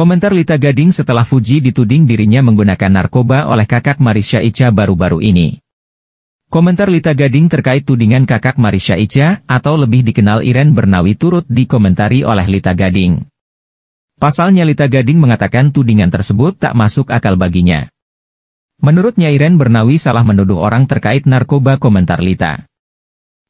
Komentar Lita Gading setelah Fuji dituding dirinya menggunakan narkoba oleh kakak Marisha Ica baru-baru ini. Komentar Lita Gading terkait tudingan kakak Marisha Ica atau lebih dikenal Iren Bernawi turut dikomentari oleh Lita Gading. Pasalnya Lita Gading mengatakan tudingan tersebut tak masuk akal baginya. Menurutnya Iren Bernawi salah menuduh orang terkait narkoba komentar Lita.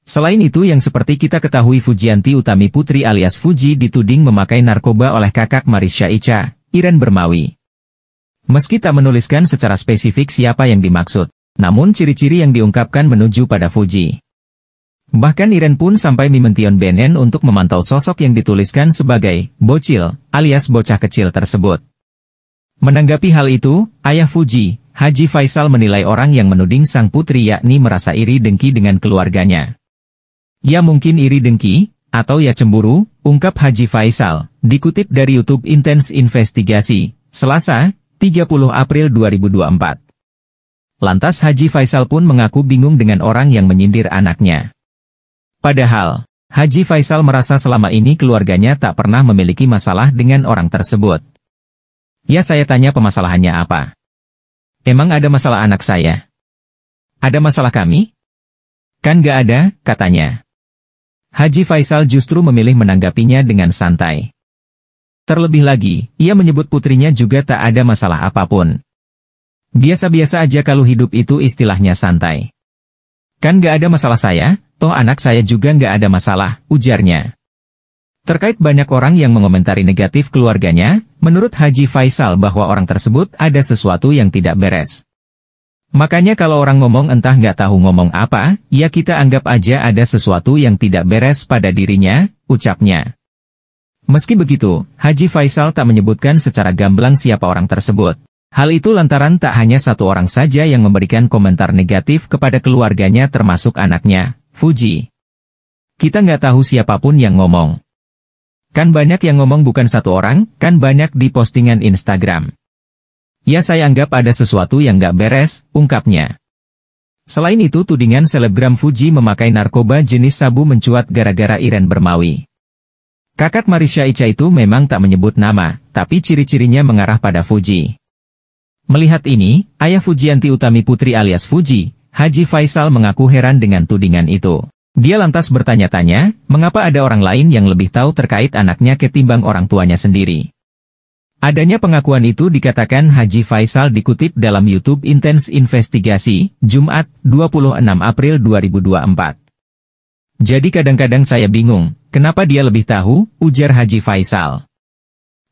Selain itu yang seperti kita ketahui Fujianti Utami Putri alias Fuji dituding memakai narkoba oleh kakak Marisha Ica, Iren Bermawi. Meski tak menuliskan secara spesifik siapa yang dimaksud, namun ciri-ciri yang diungkapkan menuju pada Fuji. Bahkan Iren pun sampai Mimention BNN untuk memantau sosok yang dituliskan sebagai bocil, alias bocah kecil tersebut. Menanggapi hal itu, ayah Fuji, Haji Faisal menilai orang yang menuding sang putri yakni merasa iri dengki dengan keluarganya. Ya mungkin iri dengki, atau ya cemburu, ungkap Haji Faisal, dikutip dari YouTube Intense Investigasi, Selasa, 30 April 2024. Lantas Haji Faisal pun mengaku bingung dengan orang yang menyindir anaknya. Padahal, Haji Faisal merasa selama ini keluarganya tak pernah memiliki masalah dengan orang tersebut. Ya saya tanya pemasalahannya apa? Emang ada masalah anak saya? Ada masalah kami? Kan gak ada, katanya. Haji Faisal justru memilih menanggapinya dengan santai. Terlebih lagi, ia menyebut putrinya juga tak ada masalah apapun. Biasa-biasa aja kalau hidup itu istilahnya santai. Kan gak ada masalah saya, toh anak saya juga gak ada masalah, ujarnya. Terkait banyak orang yang mengomentari negatif keluarganya, menurut Haji Faisal bahwa orang tersebut ada sesuatu yang tidak beres. Makanya kalau orang ngomong entah nggak tahu ngomong apa, ya kita anggap aja ada sesuatu yang tidak beres pada dirinya, ucapnya. Meski begitu, Haji Faisal tak menyebutkan secara gamblang siapa orang tersebut. Hal itu lantaran tak hanya satu orang saja yang memberikan komentar negatif kepada keluarganya termasuk anaknya, Fuji. Kita nggak tahu siapapun yang ngomong. Kan banyak yang ngomong bukan satu orang, kan banyak di postingan Instagram. Ya saya anggap ada sesuatu yang gak beres, ungkapnya. Selain itu tudingan selebgram Fuji memakai narkoba jenis sabu mencuat gara-gara Iren Bermawi. Kakak Marisha Ica itu memang tak menyebut nama, tapi ciri-cirinya mengarah pada Fuji. Melihat ini, ayah Fujianti Utami Putri alias Fuji, Haji Faisal mengaku heran dengan tudingan itu. Dia lantas bertanya-tanya, mengapa ada orang lain yang lebih tahu terkait anaknya ketimbang orang tuanya sendiri. Adanya pengakuan itu dikatakan Haji Faisal dikutip dalam YouTube Intense Investigasi, Jumat, 26 April 2024. Jadi kadang-kadang saya bingung, kenapa dia lebih tahu, ujar Haji Faisal.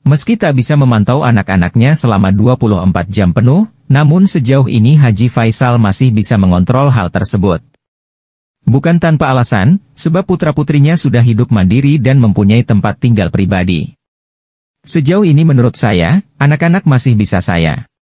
Meski tak bisa memantau anak-anaknya selama 24 jam penuh, namun sejauh ini Haji Faisal masih bisa mengontrol hal tersebut. Bukan tanpa alasan, sebab putra-putrinya sudah hidup mandiri dan mempunyai tempat tinggal pribadi. Sejauh ini menurut saya, anak-anak masih bisa saya